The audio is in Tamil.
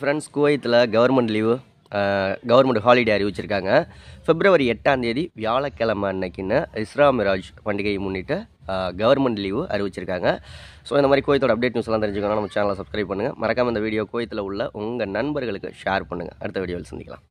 ஃப்ரெண்ட்ஸ் குவைத்தில் கவர்மெண்ட் லீவு கவர்மெண்ட் ஹாலிடே அறிவிச்சிருக்காங்க பிப்ரவரி எட்டாம் தேதி வியாழக்கிழமை அன்னைக்குன்னு இஸ்ராம் மிராஜ் பண்டிகையை முன்னிட்டு கவர்மெண்ட் லீவு அறிவிச்சிருக்காங்க ஸோ இந்த மாதிரி கோயத்தோட அப்டேட் நியூஸ்லாம் தெரிஞ்சுக்கணும் நம்ம சேனலை சப்ஸ்கிரைப் பண்ணுங்கள் மறக்காமல் இந்த வீடியோ கோயத்தில் உள்ள உங்கள் நண்பர்களுக்கு ஷேர் பண்ணுங்கள் அடுத்த வீடியோவில் சந்திக்கலாம்